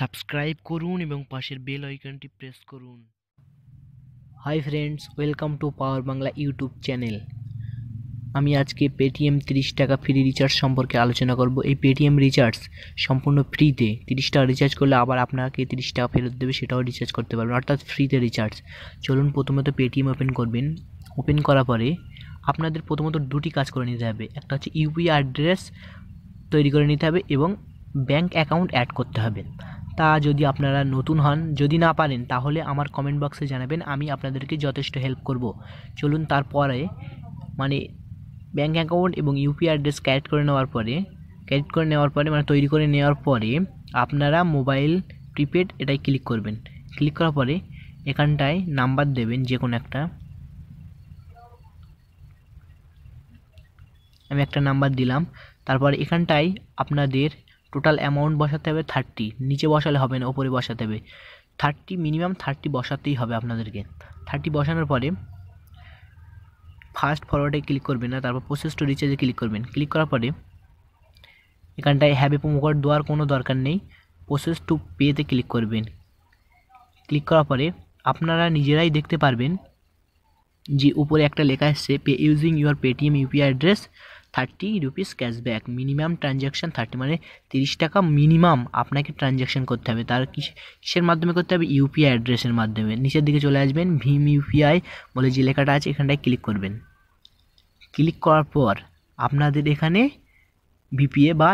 subscribe করুন এবং পাশের বেল আইকনটি প্রেস করুন hi friends welcome to power Bangla YouTube channel আমি আজকে পেটিএম তিরিশ টাকা ফ্রি রিচার্জ সম্পর্কে আলোচনা করব এই পেটিএম রিচার্জ সম্পূর্ণ ফ্রিতে তিরিশ টাকা রিচার্জ করলে আবার আপনাকে তিরিশ টাকা ফেরত দেবে সেটাও রিচার্জ করতে পারবেন অর্থাৎ ফ্রিতে রিচার্জ চলুন প্রথমত পেটিএম ওপেন করবেন ওপেন করার পরে আপনাদের প্রথমত দুটি কাজ করে নিতে হবে একটা হচ্ছে ইউপিআই অ্যাড্রেস তৈরি করে নিতে হবে এবং ব্যাংক অ্যাকাউন্ট অ্যাড করতে হবে তা যদি আপনারা নতুন হন যদি না পারেন তাহলে আমার কমেন্ট বক্সে জানাবেন আমি আপনাদেরকে যথেষ্ট হেল্প করব চলুন তারপরে মানে ব্যাঙ্ক অ্যাকাউন্ট এবং ইউপিআই অ্যাড্রেস ক্যারেক্ট করে নেওয়ার পরে ক্যারেক্ট করে নেওয়ার পরে মানে তৈরি করে নেওয়ার পরে আপনারা মোবাইল প্রিপেড এটাই ক্লিক করবেন ক্লিক করার পরে এখানটায় নাম্বার দেবেন যে কোনো একটা আমি একটা নাম্বার দিলাম তারপর এখানটায় আপনাদের টোটাল অ্যামাউন্ট বসাতে হবে থার্টি নিচে বসালে হবে না ওপরে বসাতে হবে থার্টি মিনিমাম থার্টি বসাতেই হবে আপনাদেরকে থার্টি বসানোর পরে ফার্স্ট ফরওয়ার্ডে ক্লিক করবেন না তারপর প্রসেস টু রিচার্জে ক্লিক করবেন ক্লিক করার পরে এখানটায় হ্যাবে কোড দেওয়ার কোনো দরকার নেই প্রসেস টু পেতে ক্লিক করবেন ক্লিক করার পরে আপনারা নিজেরাই দেখতে পারবেন যে উপরে একটা লেখা এসছে pay using your Paytm UPI address thirty rupees cashback minimum transaction thirty মানে তিরিশ টাকা মিনিমাম আপনাকে ট্রানজ্যাকশান করতে হবে তার কিসের মাধ্যমে করতে হবে ইউপিআই অ্যাড্রেসের মাধ্যমে নিচের দিকে চলে আসবেন ভীম ইউপিআই বলে যে লেখাটা আছে এখানটায় ক্লিক করবেন ক্লিক করার পর আপনাদের এখানে বিপিএ বা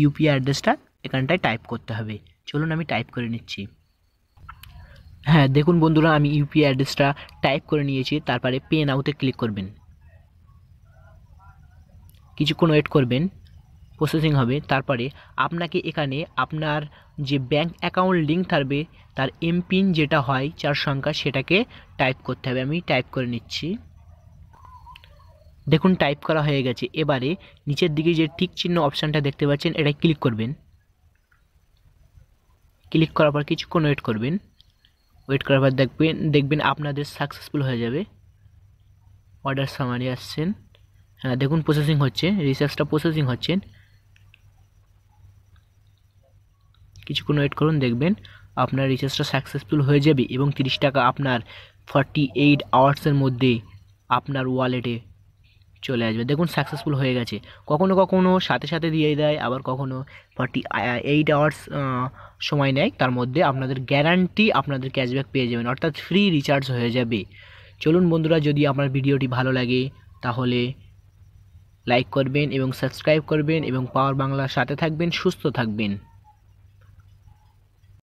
ইউপিআই অ্যাড্রেসটা এখানটায় টাইপ করতে হবে চলুন আমি টাইপ করে নিচ্ছি হ্যাঁ দেখুন বন্ধুরা আমি ইউপিআই অ্যাড্রেসটা টাইপ করে নিয়েছি তারপরে পে নাউতে ক্লিক করবেন কিছুক্ষণ ওয়েট করবেন প্রসেসিং হবে তারপরে আপনাকে এখানে আপনার যে ব্যাঙ্ক অ্যাকাউন্ট লিঙ্ক থাকবে তার এমপিন যেটা হয় চার সংখ্যা সেটাকে টাইপ করতে হবে আমি টাইপ করে নিচ্ছি দেখুন টাইপ করা হয়ে গেছে এবারে নিচের দিকে যে ঠিক চিহ্ন অপশানটা দেখতে পাচ্ছেন এটা ক্লিক করবেন ক্লিক করার পর কিছুক্ষণ ওয়েট করবেন ওয়েট করার পর দেখবেন দেখবেন আপনাদের সাকসেসফুল হয়ে যাবে অর্ডার সামারি আসছেন দেখুন প্রসেসিং হচ্ছে রিসার্চটা প্রসেসিং হচ্ছে কিছুক্ষণ ওয়েট করুন দেখবেন আপনার রিচার্জটা সাকসেসফুল হয়ে যাবে এবং তিরিশ টাকা আপনার ফর্টি এইট আওয়ার্সের মধ্যে আপনার ওয়ালেটে চলে আসবে দেখুন সাকসেসফুল হয়ে গেছে কখনো কখনো সাথে সাথে দিয়ে দেয় আবার কখনো ফর্টি এইট আওয়ার্স সময় নেয় তার মধ্যে আপনাদের গ্যারান্টি আপনাদের ক্যাশব্যাক পেয়ে যাবেন অর্থাৎ ফ্রি রিচার্জ হয়ে যাবে চলুন বন্ধুরা যদি আপনার ভিডিওটি ভালো লাগে তাহলে লাইক করবেন এবং সাবস্ক্রাইব করবেন এবং পাওয়ার বাংলার সাথে থাকবেন সুস্থ থাকবেন